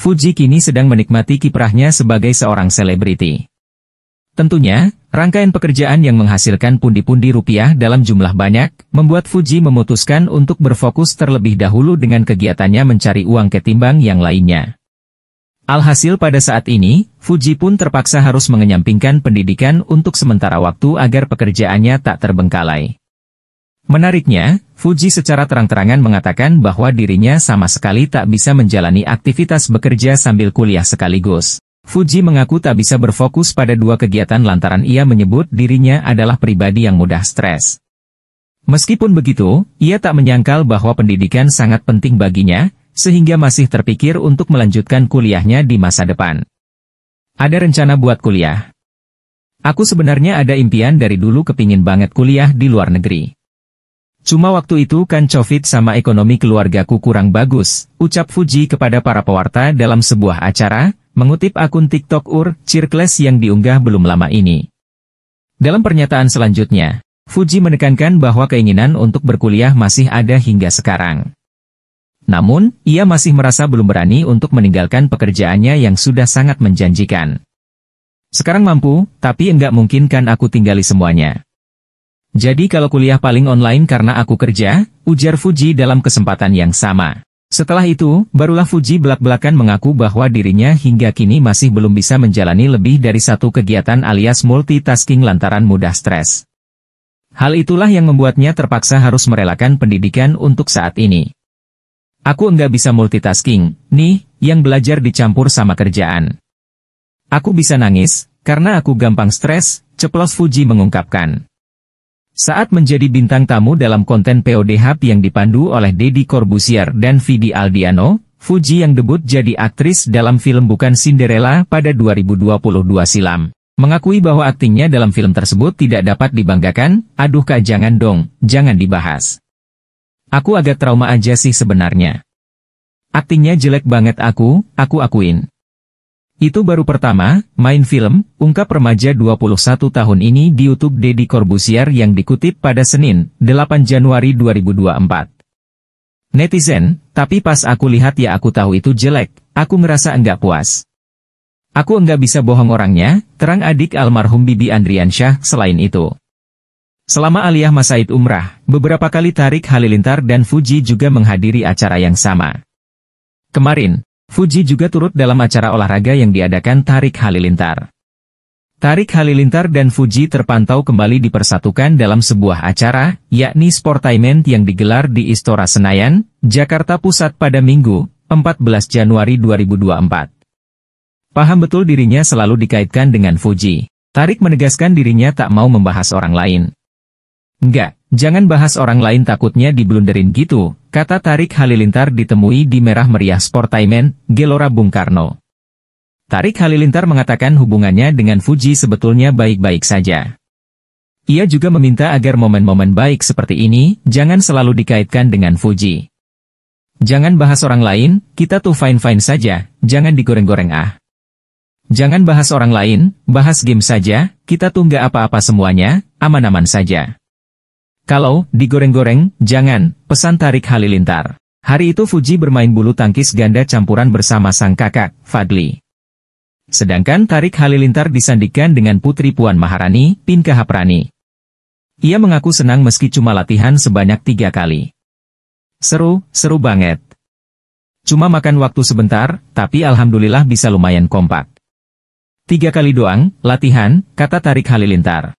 Fuji kini sedang menikmati kiprahnya sebagai seorang selebriti. Tentunya, rangkaian pekerjaan yang menghasilkan pundi-pundi rupiah dalam jumlah banyak, membuat Fuji memutuskan untuk berfokus terlebih dahulu dengan kegiatannya mencari uang ketimbang yang lainnya. Alhasil pada saat ini, Fuji pun terpaksa harus mengenyampingkan pendidikan untuk sementara waktu agar pekerjaannya tak terbengkalai. Menariknya, Fuji secara terang-terangan mengatakan bahwa dirinya sama sekali tak bisa menjalani aktivitas bekerja sambil kuliah sekaligus. Fuji mengaku tak bisa berfokus pada dua kegiatan lantaran ia menyebut dirinya adalah pribadi yang mudah stres. Meskipun begitu, ia tak menyangkal bahwa pendidikan sangat penting baginya, sehingga masih terpikir untuk melanjutkan kuliahnya di masa depan. Ada rencana buat kuliah. Aku sebenarnya ada impian dari dulu kepingin banget kuliah di luar negeri. Cuma waktu itu kan Covid sama ekonomi keluargaku kurang bagus, ucap Fuji kepada para pewarta dalam sebuah acara, mengutip akun TikTok Ur Cirkles yang diunggah belum lama ini. Dalam pernyataan selanjutnya, Fuji menekankan bahwa keinginan untuk berkuliah masih ada hingga sekarang. Namun, ia masih merasa belum berani untuk meninggalkan pekerjaannya yang sudah sangat menjanjikan. Sekarang mampu, tapi enggak mungkin kan aku tinggali semuanya. Jadi kalau kuliah paling online karena aku kerja, ujar Fuji dalam kesempatan yang sama. Setelah itu, barulah Fuji belak-belakan mengaku bahwa dirinya hingga kini masih belum bisa menjalani lebih dari satu kegiatan alias multitasking lantaran mudah stres. Hal itulah yang membuatnya terpaksa harus merelakan pendidikan untuk saat ini. Aku enggak bisa multitasking, nih, yang belajar dicampur sama kerjaan. Aku bisa nangis, karena aku gampang stres, ceplos Fuji mengungkapkan saat menjadi bintang tamu dalam konten POD PODH yang dipandu oleh Deddy Corbusier dan Vidi Aldiano, Fuji yang debut jadi aktris dalam film Bukan Cinderella pada 2022 silam. Mengakui bahwa aktingnya dalam film tersebut tidak dapat dibanggakan, aduh kak jangan dong, jangan dibahas. Aku agak trauma aja sih sebenarnya. Aktingnya jelek banget aku, aku akuin. Itu baru pertama, main film, ungkap remaja 21 tahun ini di Youtube Deddy Corbusier yang dikutip pada Senin, 8 Januari 2024. Netizen, tapi pas aku lihat ya aku tahu itu jelek, aku ngerasa enggak puas. Aku enggak bisa bohong orangnya, terang adik almarhum Bibi Andriansyah selain itu. Selama Aliyah Masaid Umrah, beberapa kali Tarik Halilintar dan Fuji juga menghadiri acara yang sama. Kemarin, Fuji juga turut dalam acara olahraga yang diadakan Tarik Halilintar. Tarik Halilintar dan Fuji terpantau kembali dipersatukan dalam sebuah acara, yakni Sportainment yang digelar di Istora Senayan, Jakarta Pusat pada Minggu, 14 Januari 2024. Paham betul dirinya selalu dikaitkan dengan Fuji. Tarik menegaskan dirinya tak mau membahas orang lain. Enggak, jangan bahas orang lain takutnya diblunderin gitu, kata Tarik Halilintar ditemui di Merah Meriah Sportaimen, Gelora Bung Karno. Tarik Halilintar mengatakan hubungannya dengan Fuji sebetulnya baik-baik saja. Ia juga meminta agar momen-momen baik seperti ini jangan selalu dikaitkan dengan Fuji. Jangan bahas orang lain, kita tuh fine-fine saja, jangan digoreng-goreng ah. Jangan bahas orang lain, bahas game saja, kita tuh nggak apa-apa semuanya, aman-aman saja. Kalau digoreng-goreng, jangan, pesan Tarik Halilintar. Hari itu Fuji bermain bulu tangkis ganda campuran bersama sang kakak, Fadli. Sedangkan Tarik Halilintar disandikan dengan Putri Puan Maharani, Pinka Haprani. Ia mengaku senang meski cuma latihan sebanyak tiga kali. Seru, seru banget. Cuma makan waktu sebentar, tapi alhamdulillah bisa lumayan kompak. Tiga kali doang, latihan, kata Tarik Halilintar.